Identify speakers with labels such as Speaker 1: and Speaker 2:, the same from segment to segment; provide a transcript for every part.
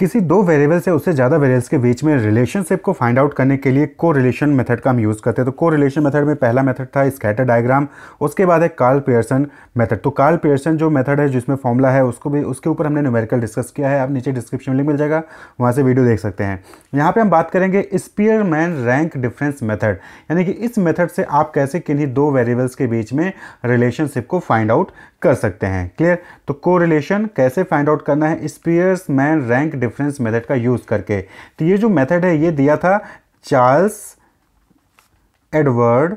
Speaker 1: किसी दो वेरिएबल से उससे ज़्यादा वेरिएबल्स के बीच में रिलेशनशिप को फाइंड आउट करने के लिए को रिलेशन मेथड का हम यूज़ करते हैं तो को रिलेशन मेथड में पहला मेथड था स्कैटर डायग्राम उसके बाद है कार्ल पियर्सन मेथड तो कार्ल पियर्सन जो मेथड है जिसमें फॉर्मूला है उसको भी उसके ऊपर हमने न्यूमेरिकल डिस्कस किया है आप नीचे डिस्क्रिप्शन में मिल जाएगा वहाँ से वीडियो देख सकते हैं यहाँ पर हम बात करेंगे स्पीयरमैन रैंक डिफरेंस मेथड यानी कि इस मेथड से आप कैसे किन्हीं दो वेरिएबल्स के बीच में रिलेशनशिप को फाइंड आउट कर सकते हैं क्लियर तो को कैसे फाइंड आउट करना है स्पीयर्समैन रैंक डिफरेंस मेथड का यूज़ करके तो ये जो मेथड है ये दिया था चार्ल्स एडवर्ड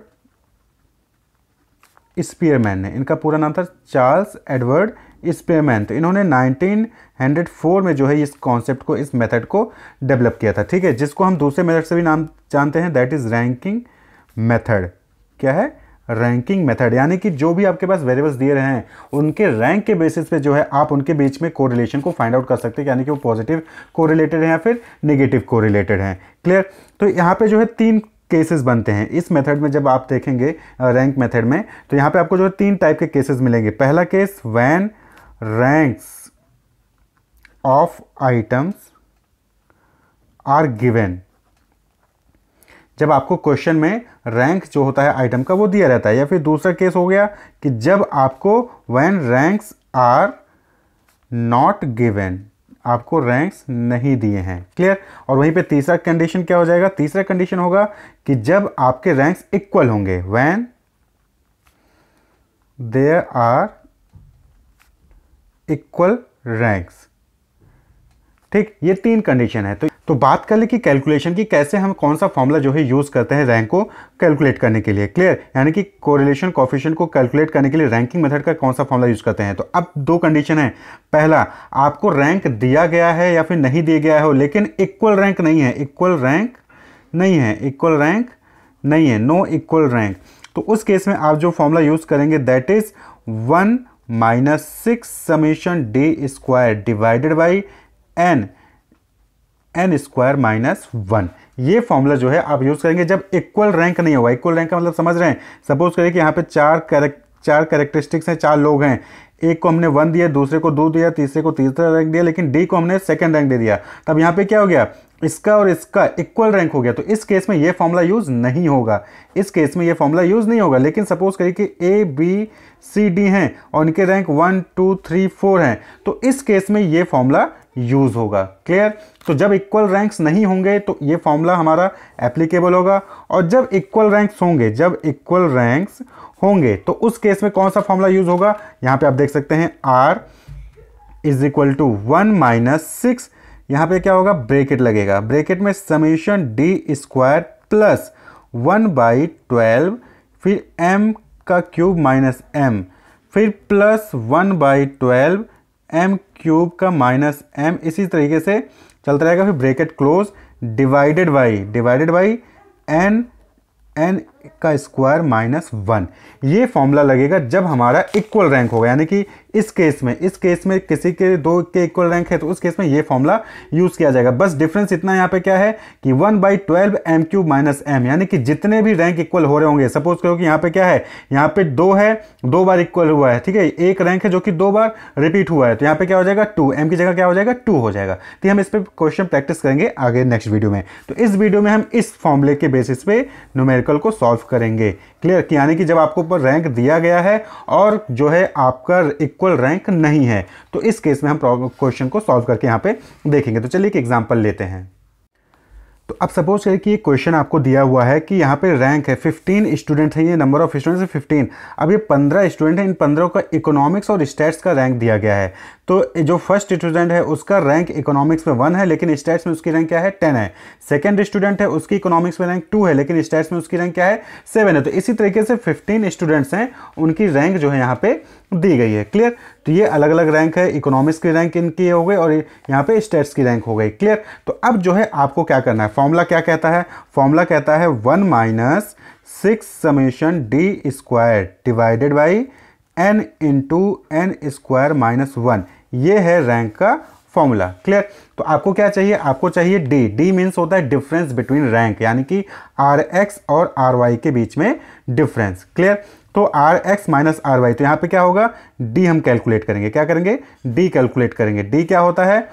Speaker 1: स्पीयरमैन ने इनका पूरा नाम था चार्ल्स एडवर्ड स्पीयरमैन तो इन्होंने 1904 में जो है इस कॉन्सेप्ट को इस मेथड को डेवलप किया था ठीक है जिसको हम दूसरे मेथड से भी नाम जानते हैं दैट इज़ रैंकिंग मेथड क्या है रैंकिंग मेथड यानी कि जो भी आपके पास वेरिएबल्स दिए रहे हैं उनके रैंक के बेसिस पे जो है आप उनके बीच में कोरिलेशन को फाइंड आउट कर सकते हैं यानी कि वो पॉजिटिव कोरिलेटेड हैं या फिर नेगेटिव कोरिलेटेड है क्लियर तो यहाँ पे जो है तीन केसेस बनते हैं इस मेथड में जब आप देखेंगे रैंक मेथड में तो यहाँ पे आपको जो है तीन टाइप के केसेस मिलेंगे पहला case when ranks of items are given जब आपको क्वेश्चन में रैंक जो होता है आइटम का वो दिया रहता है या फिर दूसरा केस हो गया कि जब आपको when ranks are not given आपको रैंक्स नहीं दिए हैं क्लियर और वहीं पे तीसरा कंडीशन क्या हो जाएगा तीसरा कंडीशन होगा कि जब आपके रैंक्स इक्वल होंगे when there are equal ranks ठीक ये तीन कंडीशन है तो तो बात कर ले कि कैलकुलेशन की कैसे हम कौन सा फॉर्मूला जो है यूज़ करते हैं रैंक को कैलकुलेट करने के लिए क्लियर यानी कि कोरिलेशन कॉफिशन को कैलकुलेट करने के लिए रैंकिंग मेथड का कौन सा फॉर्मूला यूज़ करते हैं तो अब दो कंडीशन है पहला आपको रैंक दिया गया है या फिर नहीं दिया गया हो लेकिन इक्वल रैंक नहीं है इक्वल रैंक नहीं है इक्वल रैंक नहीं है नो इक्वल रैंक तो उस केस में आप जो फॉर्मूला यूज़ करेंगे that is one minus six summation d square divided by n n square minus one ये फॉर्मूला जो है आप यूज़ करेंगे जब इक्वल रैंक नहीं होगा इक्वल रैंक का मतलब समझ रहे हैं सपोज करें कि यहाँ पे चार करेक्ट चार करेक्टरिस्टिक्स हैं चार लोग हैं एक को हमने वन दिया दूसरे को दो दिया तीसरे को तीसरा रैंक दिया लेकिन डी को हमने सेकंड रैंक दे दिया तब यहाँ पे क्या हो गया इसका और इसका इक्वल रैंक हो गया तो इस केस में ये फॉर्मूला यूज़ नहीं होगा इस केस में ये फॉर्मूला यूज़ नहीं होगा लेकिन सपोज करिए कि ए बी सी डी हैं और इनके rank one two three four हैं तो इस केस में ये फॉर्मूला यूज़ होगा क्लियर तो जब इक्वल रैंक्स नहीं होंगे तो ये फॉर्मूला हमारा एप्लीकेबल होगा और जब इक्वल रैंक्स होंगे जब इक्वल रैंक्स होंगे तो उस केस में कौन सा फॉर्मूला यूज होगा यहाँ पे आप देख सकते हैं R is equal to one minus six यहाँ पे क्या होगा ब्रेकेट लगेगा ब्रेकेट में summation d square plus one by twelve फिर एम का क्यूब माइनस एम फिर plus one by twelve M cube का माइनस एम इसी तरीके से चलता रहेगा फिर bracket close divided by divided by n n का स्क्वायर माइनस वन ये फॉर्मूला लगेगा जब हमारा इक्वल रैंक होगा यानी कि इस केस में इस केस में किसी के दो के इक्वल रैंक है तो उस केस में ये फॉर्मूला यूज़ किया जाएगा बस डिफरेंस इतना यहाँ पे क्या है कि one by twelve M cube minus M यानी कि जितने भी रैंक इक्वल हो रहे होंगे सपोज करो कि यहाँ पे क्या है यहाँ पे दो है दो बार इक्वल हुआ है ठीक है एक रैंक है जो कि दो बार रिपीट हुआ है तो यहाँ पे क्या हो जाएगा टू एम की जगह क्या हो जाएगा टू हो जाएगा तो हम इस पर क्वेश्चन प्रैक्टिस करेंगे आगे नेक्स्ट वीडियो में तो इस वीडियो में हम इस फॉर्मूले के बेसिस पे न्यूमेरिकल को सॉल्व सॉल्व करेंगे क्लियर कि यानी कि जब आपको ऊपर रैंक दिया गया है और जो है आपका इक्वल रैंक नहीं है तो इस केस में हम क्वेश्चन को सॉल्व करके यहाँ पे देखेंगे तो चलिए एक एग्जाम्पल लेते हैं तो अब सपोज करें कि ये क्वेश्चन आपको दिया हुआ है कि यहाँ पे रैंक है 15 स्टूडेंट हैं ये नंबर ऑफ स्टूडेंट्स है 15 अब ये 15 स्टूडेंट हैं इन 15 का इकोनॉमिक्स और स्टेट्स का रैंक दिया गया है तो जो फर्स्ट स्टूडेंट है उसका रैंक इकोनॉमिक्स में वन है लेकिन स्टेट्स में उसकी रैंक क्या है टेन है सेकेंड स्टूडेंट है उसकी इकोनॉमिक्स में रैंक टू है लेकिन स्टेट्स में उसकी रैंक क्या है सेवन है तो इसी तरीके से फिफ्टीन स्टूडेंट्स हैं उनकी रैंक जो है यहाँ पर दी गई है क्लियर तो ये अलग अलग रैंक है इकोनॉमिक्स की रैंक इनकी हो गई और यहाँ पे स्टेट्स की रैंक हो गई क्लियर तो अब जो है आपको क्या करना है फॉर्मूला क्या कहता है फॉर्मूला कहता है one minus six summation d square divided by n into n square minus one ये है रैंक का फॉर्मूला क्लियर तो आपको क्या चाहिए आपको चाहिए डी डी मीन्स होता है डिफरेंस बिटवीन रैंक यानी कि आर एक्स और आर वाई के बीच में डिफरेंस क्लियर तो R X minus R Y तो यहाँ पे क्या होगा डी हम कैलकुलेट करेंगे क्या करेंगे डी कैलकुलेट करेंगे डी क्या होता है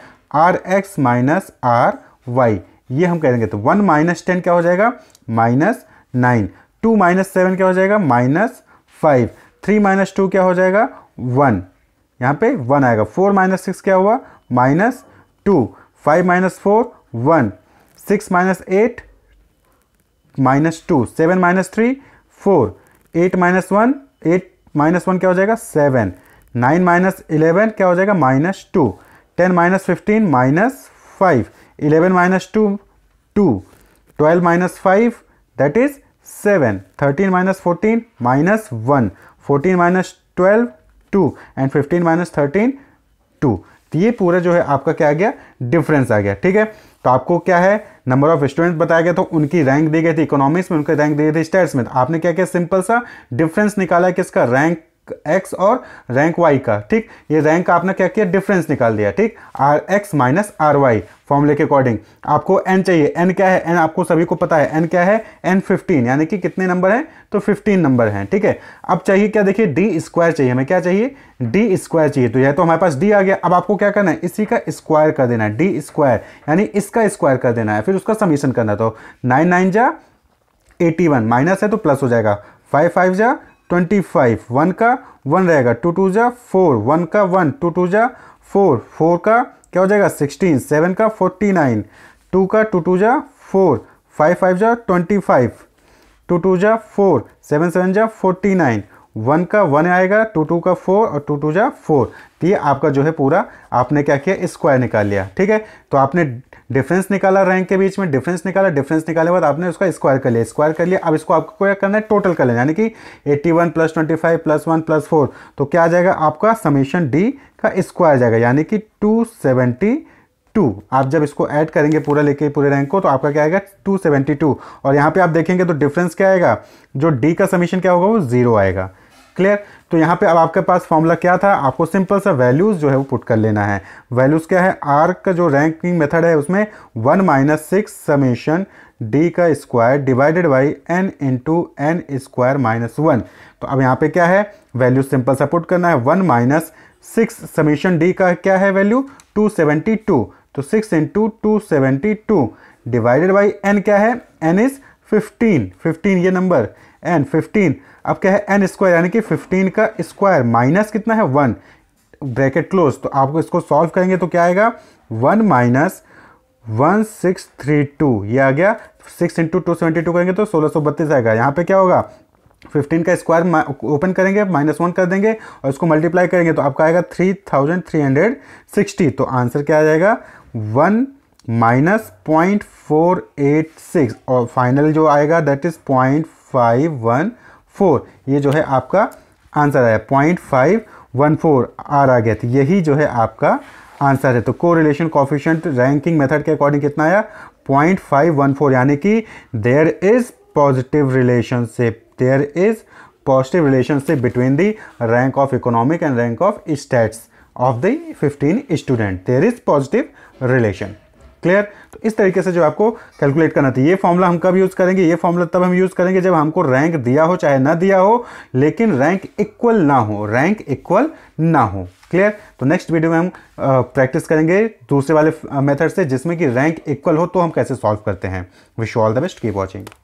Speaker 1: R X minus R Y ये हम कह देंगे तो वन माइनस टेन क्या हो जाएगा minus nine two minus seven क्या हो जाएगा minus five three minus two क्या हो जाएगा वन यहाँ पे वन आएगा फोर माइनस सिक्स क्या हुआ minus two five minus four one six minus eight minus two seven minus three four eight minus one eight minus one क्या हो जाएगा सेवन नाइन माइनस इलेवन क्या हो जाएगा minus two ten minus fifteen minus five eleven minus two two twelve minus five that is seven thirteen minus fourteen minus one fourteen minus twelve two and fifteen minus thirteen two तो ये पूरा जो है आपका क्या आ गया difference आ गया ठीक है तो आपको क्या है नंबर ऑफ स्टूडेंट बताया गया तो उनकी रैंक दी गई थी इकोनॉमिक्स में उनकी रैंक दी गई थी स्टेट्स में आपने क्या किया सिंपल सा डिफरेंस निकाला किसका रैंक एक्स और रैंक वाई का ठीक ये रैंक का आपने क्या किया डिफरेंस निकाल दिया ठीक R X minus R Y फॉर्मूले के अकॉर्डिंग आपको एन चाहिए एन क्या है एन आपको सभी को पता है एन क्या है एन फिफ्टीन यानी कि कितने नंबर हैं तो फिफ्टीन नंबर हैं ठीक है अब चाहिए क्या देखिए डी स्क्वायर चाहिए हमें क्या चाहिए डी स्क्वायर चाहिए तो यह तो हमारे पास डी आ गया अब आपको क्या करना है इसी का स्क्वायर कर देना है डी स्क्वायर यानी इसका स्क्वायर कर देना है फिर उसका समीशन करना तो नाइन नाइन जा एटी वन माइनस है तो प्लस तो हो जाएगा फाइव फाइव जा ट्वेंटी फाइव वन का वन रहेगा टू टू जा फोर वन का वन टू टू जा फोर फोर का क्या हो जाएगा सिक्सटीन सेवन का फोर्टी नाइन टू का टू टू जा फोर फाइव फाइव जा ट्वेंटी फाइव टू टू जा फोर सेवन सेवन जा फोर्टी नाइन वन का वन आएगा टू टू का फोर और टू टू जा फोर तो ये आपका जो है पूरा आपने क्या किया स्क्वायर निकाल लिया ठीक है तो आपने डिफरेंस निकाला रैंक के बीच में डिफरेंस निकाला डिफरेंस निकालने के बाद आपने उसका स्क्वायर कर लिया स्क्वायर कर लिया अब इसको आपको क्या करना है टोटल कर लेना यानी कि eighty one plus twenty five plus one plus four तो क्या आ जाएगा आपका समीशन डी का स्क्वायर आ जाएगा यानी कि टू सेवेंटी टू आप जब इसको ऐड करेंगे पूरा लेके पूरे रैंक को तो आपका क्या आएगा टू सेवेंटी टू और यहाँ पर आप देखेंगे तो डिफरेंस क्या आएगा जो डी का समीशन क्या होगा वो जीरो आएगा क्लियर तो यहाँ पे अब आपके पास फॉर्मूला क्या था आपको सिंपल सा वैल्यूज़ जो है वो पुट कर लेना है वैल्यूज़ क्या है आर का जो रैंकिंग मेथड है उसमें one minus six summation d का square divided by n into n square minus one तो अब यहाँ पे क्या है वैल्यू सिंपल सा पुट करना है one minus six summation d का क्या है वैल्यू टू सेवेंटी टू तो six into two seventy two divided by n क्या है एन इज़ फिफ्टीन फिफ्टीन ये नंबर एन फिफ्टीन अब क्या है एन स्क्वायर यानी कि फिफ्टीन का स्क्वायर माइनस कितना है वन ब्रैकेट क्लोज तो आपको इसको सॉल्व करेंगे तो क्या आएगा one minus one six three two ये आ गया six into two seventy two करेंगे तो सोलह सौ बत्तीस आएगा यहाँ पे क्या होगा फिफ्टीन का स्क्वायर ओपन करेंगे माइनस वन कर देंगे और इसको मल्टीप्लाई करेंगे तो आपका आएगा three thousand three hundred sixty तो आंसर क्या आ जाएगा one minus point four eight six और फाइनल जो आएगा that is point five one four ये जो है आपका आंसर आया point five one four R आ गया था तो यही जो है आपका आंसर है तो कोरिलेशन कॉफिशेंट रैंकिंग मेथड के अकॉर्डिंग कितना आया पॉइंट फाइव वन फोर यानी कि there is positive relationship there is positive relationship between the rank of economic and rank of status of the fifteen student there is positive relation clear तो इस तरीके से जो आपको कैलकुलेट करना था ये फॉर्मूला हम कब यूज़ करेंगे ये फॉर्मूला तब हम यूज़ करेंगे जब हमको रैंक दिया हो चाहे ना दिया हो लेकिन रैंक इक्वल ना हो रैंक इक्वल ना हो क्लियर तो नेक्स्ट वीडियो में हम प्रैक्टिस करेंगे दूसरे वाले मेथड से जिसमें कि रैंक इक्वल हो तो हम कैसे सॉल्व करते हैं wish all the best keep watching